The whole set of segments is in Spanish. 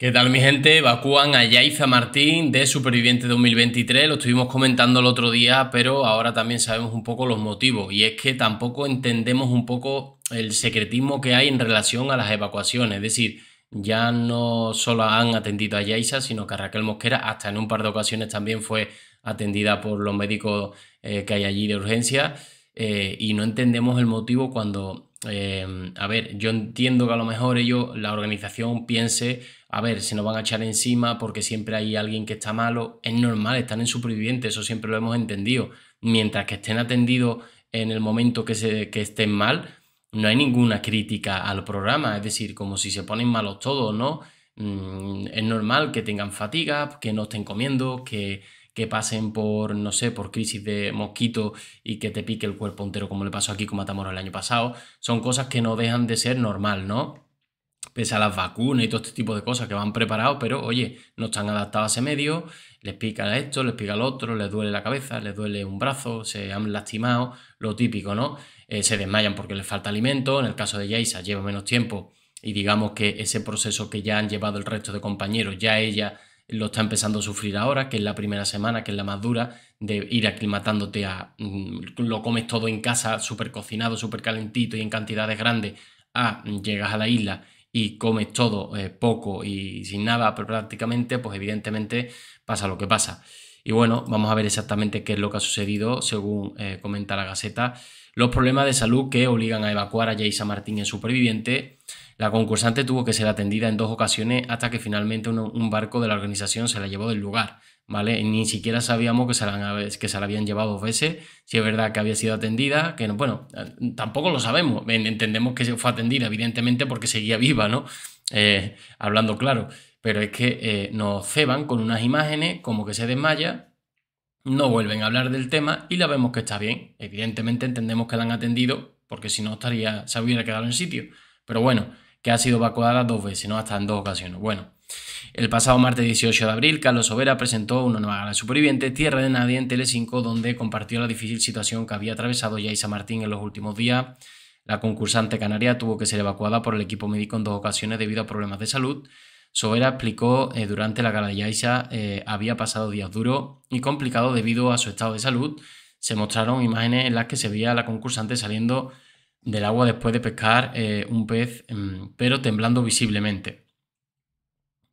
¿Qué tal mi gente? Evacúan a Yaiza Martín de Superviviente 2023, lo estuvimos comentando el otro día, pero ahora también sabemos un poco los motivos y es que tampoco entendemos un poco el secretismo que hay en relación a las evacuaciones, es decir, ya no solo han atendido a Yaiza, sino que a Raquel Mosquera hasta en un par de ocasiones también fue atendida por los médicos eh, que hay allí de urgencia. Eh, y no entendemos el motivo cuando, eh, a ver, yo entiendo que a lo mejor ellos, la organización piense, a ver, se nos van a echar encima porque siempre hay alguien que está malo, es normal, están en supervivientes eso siempre lo hemos entendido. Mientras que estén atendidos en el momento que, se, que estén mal, no hay ninguna crítica al programa, es decir, como si se ponen malos todos, ¿no? Mm, es normal que tengan fatiga, que no estén comiendo, que que pasen por, no sé, por crisis de mosquito y que te pique el cuerpo entero como le pasó aquí con Matamoros el año pasado, son cosas que no dejan de ser normal, ¿no? Pese a las vacunas y todo este tipo de cosas que van preparados, pero oye, no están adaptados a ese medio, les pica esto, les pica lo otro, les duele la cabeza, les duele un brazo, se han lastimado, lo típico, ¿no? Eh, se desmayan porque les falta alimento, en el caso de Jaisa lleva menos tiempo y digamos que ese proceso que ya han llevado el resto de compañeros, ya ella lo está empezando a sufrir ahora, que es la primera semana, que es la más dura, de ir aclimatándote a mm, lo comes todo en casa, súper cocinado, súper calentito y en cantidades grandes, a mm, llegas a la isla y comes todo eh, poco y sin nada, pero prácticamente, pues evidentemente pasa lo que pasa. Y bueno, vamos a ver exactamente qué es lo que ha sucedido, según eh, comenta la Gaceta, los problemas de salud que obligan a evacuar a Jaisa Martín en superviviente la concursante tuvo que ser atendida en dos ocasiones hasta que finalmente un, barco de la organización se la llevó del lugar, ¿vale? Ni siquiera sabíamos que se, la, que se la habían llevado dos veces, si es verdad que había sido atendida, que no, bueno, tampoco lo sabemos, entendemos que fue atendida, evidentemente, porque seguía viva, ¿no? Eh, hablando claro, pero es que eh, nos ceban con unas imágenes como que se desmaya no vuelven a hablar del tema y la vemos que está bien. Evidentemente entendemos que la han atendido, porque si no estaría, se hubiera quedado en sitio. Pero bueno, que ha sido evacuada dos veces, ¿no? Hasta en dos ocasiones. Bueno, el pasado martes 18 de abril, Carlos Sobera presentó una nueva gala de supervivientes, Tierra de Nadie, en 5 donde compartió la difícil situación que había atravesado Yaisa Martín en los últimos días. La concursante canaria tuvo que ser evacuada por el equipo médico en dos ocasiones debido a problemas de salud. Sobera explicó eh, durante la gala de Yaisa eh, había pasado días duros y complicados debido a su estado de salud. Se mostraron imágenes en las que se veía a la concursante saliendo del agua después de pescar eh, un pez, em, pero temblando visiblemente.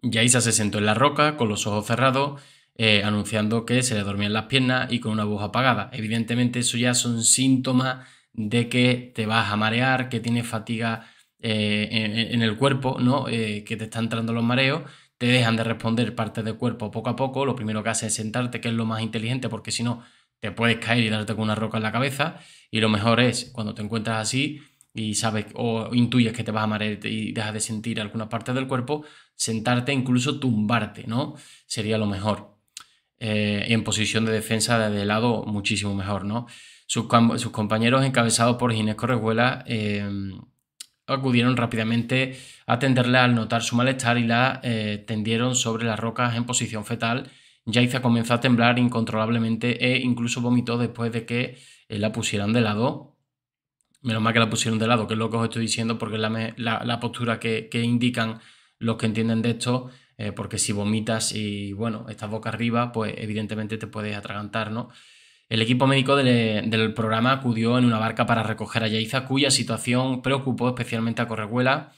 Y ahí se sentó en la roca con los ojos cerrados, eh, anunciando que se le dormían las piernas y con una voz apagada. Evidentemente eso ya son síntomas de que te vas a marear, que tienes fatiga eh, en, el cuerpo, ¿no? que te están entrando los mareos te dejan de responder partes del cuerpo poco a poco, lo primero que hace es sentarte, que es lo más inteligente, porque si no te puedes caer y darte con una roca en la cabeza y lo mejor es cuando te encuentras así y sabes o intuyes que te vas a marear y dejas de sentir alguna parte del cuerpo, sentarte e incluso tumbarte, ¿no? Sería lo mejor. Eh, en posición de defensa de lado muchísimo mejor, ¿no? Sus, compañeros encabezados por Ginés Correguela, eh, acudieron rápidamente a atenderla al notar su malestar y la eh, tendieron sobre las rocas en posición fetal Yaiza comenzó a temblar incontrolablemente e incluso vomitó después de que eh, la pusieran de lado. Menos mal que la pusieron de lado, que es lo que os estoy diciendo, porque es la, postura que, indican los que entienden de esto, eh, porque si vomitas y, bueno, estás boca arriba, pues evidentemente te puedes atragantar, ¿no? El equipo médico del, programa acudió en una barca para recoger a Yaiza, cuya situación preocupó especialmente a Correguela.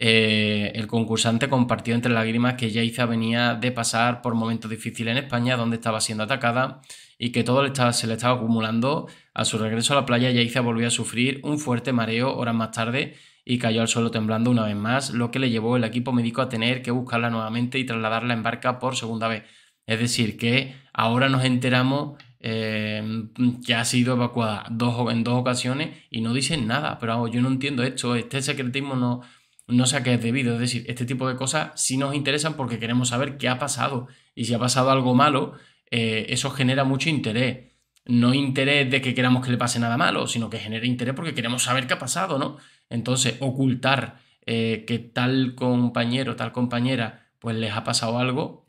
Eh, el concursante compartió entre lágrimas que Yaiza venía de pasar por momentos difíciles en España, donde estaba siendo atacada y que todo se le estaba acumulando. A su regreso a la playa, Yaiza volvió a sufrir un fuerte mareo horas más tarde y cayó al suelo temblando una vez más, lo que le llevó el equipo médico a tener que buscarla nuevamente y trasladarla en barca por segunda vez. Es decir, que ahora nos enteramos eh, que ha sido evacuada dos, en dos ocasiones y no dicen nada. Pero yo no entiendo esto, este secretismo no, no sé a qué es debido. Es decir, este tipo de cosas sí nos interesan porque queremos saber qué ha pasado. Y si ha pasado algo malo, eh, eso genera mucho interés. No interés de que queramos que le pase nada malo, sino que genera interés porque queremos saber qué ha pasado, ¿no? Entonces, ocultar eh, que tal compañero, tal compañera, pues les ha pasado algo,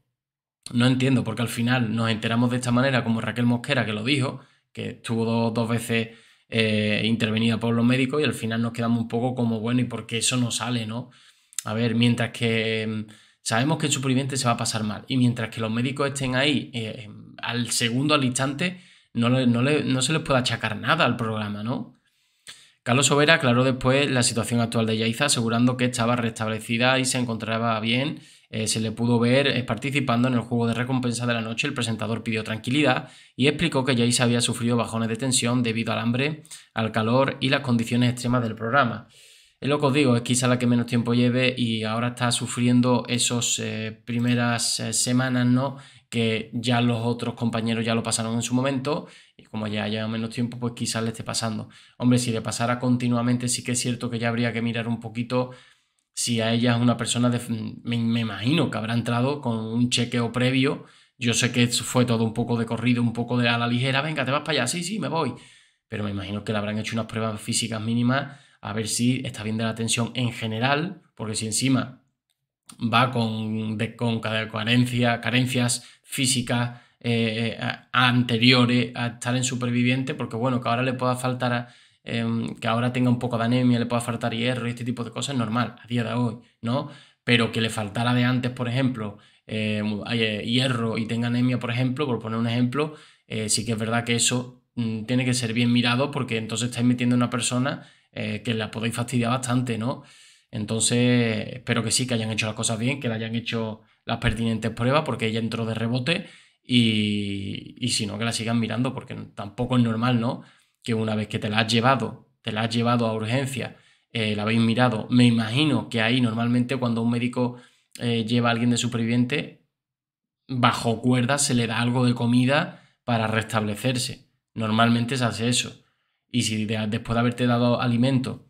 no entiendo, porque al final nos enteramos de esta manera, como Raquel Mosquera que lo dijo, que estuvo dos veces eh, intervenida por los médicos y al final nos quedamos un poco como, bueno, ¿y porque eso no sale, no? A ver, mientras que mm, sabemos que el superviviente se va a pasar mal y mientras que los médicos estén ahí eh, em, al segundo, al instante, no, no, le, se les puede achacar nada al programa, ¿no? Carlos Sobera aclaró después la situación actual de Yaiza, asegurando que estaba restablecida y se encontraba bien eh, se le pudo ver eh, participando en el juego de recompensa de la noche. El presentador pidió tranquilidad y explicó que Jace había sufrido bajones de tensión debido al hambre, al calor y las condiciones extremas del programa. Es lo que os digo, es quizá la que menos tiempo lleve y ahora está sufriendo esas eh, primeras semanas, ¿no? Que ya los otros compañeros ya lo pasaron en su momento y como ya lleva menos tiempo, pues quizá le esté pasando. Hombre, si le pasara continuamente, sí que es cierto que ya habría que mirar un poquito si a ella es una persona, de, me, imagino que habrá entrado con un chequeo previo. Yo sé que fue todo un poco de corrido, un poco de a la ligera, venga, te vas para allá, sí, sí, me voy. Pero me imagino que le habrán hecho unas pruebas físicas mínimas a ver si está bien de la tensión en general, porque si encima va con, con carencias físicas eh, eh, anteriores a estar en superviviente, porque bueno, que ahora le pueda faltar... A, Em, que ahora tenga un poco de anemia, le pueda faltar hierro y este tipo de cosas, es normal, a día de hoy, ¿no? Pero que le faltara de antes, por ejemplo, eh, eh, hierro y tenga anemia, por ejemplo, por poner un ejemplo, eh, sí que es verdad que eso mm, tiene que ser bien mirado porque entonces estáis metiendo a una persona que la podéis fastidiar bastante, ¿no? Entonces, espero que sí, que hayan hecho las cosas bien, que le hayan hecho las pertinentes pruebas porque ella entró de rebote y, y si no, que la sigan mirando porque tampoco es normal, ¿no? que una vez que te la has llevado, te la has llevado a urgencia, eh, la habéis mirado, me imagino que ahí normalmente cuando un médico eh, lleva a alguien de superviviente, bajo cuerda se le da algo de comida para restablecerse. Normalmente se hace eso. Y si después de haberte dado alimento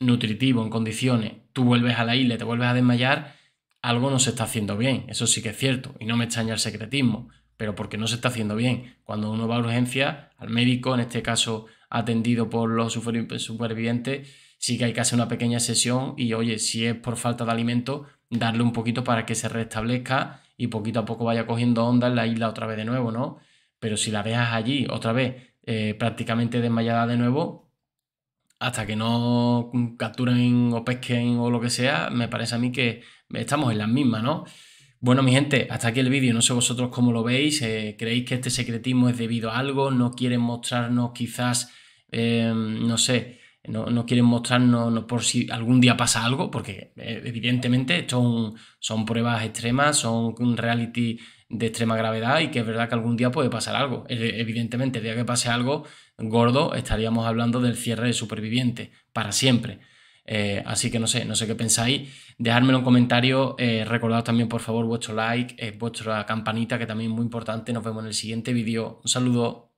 nutritivo, en condiciones, tú vuelves a la isla, te vuelves a desmayar, algo no se está haciendo bien, eso sí que es cierto, y no me extraña el secretismo pero porque no se está haciendo bien. Cuando uno va a urgencia, al médico, en este caso atendido por los supervivientes, sí que hay que hacer una pequeña sesión y, oye, si es por falta de alimento, darle un poquito para que se restablezca y poquito a poco vaya cogiendo onda en la isla otra vez de nuevo, ¿no? Pero si la dejas allí otra vez eh, prácticamente desmayada de nuevo, hasta que no capturen o pesquen o lo que sea, me parece a mí que estamos en las mismas, ¿no? Bueno, mi gente, hasta aquí el vídeo. No sé vosotros cómo lo veis. Eh, ¿Creéis que este secretismo es debido a algo? ¿No quieren mostrarnos quizás, eh, no sé, no, quieren mostrarnos por si algún día pasa algo? Porque eh, evidentemente son, pruebas extremas, son un reality de extrema gravedad y que es verdad que algún día puede pasar algo. Evidentemente, el día que pase algo gordo, estaríamos hablando del cierre de superviviente para siempre. Eh, así que no sé, no sé qué pensáis. Dejármelo en comentarios. Eh, recordad también, por favor, vuestro like, eh, vuestra campanita, que también es muy importante. Nos vemos en el siguiente vídeo. Un saludo.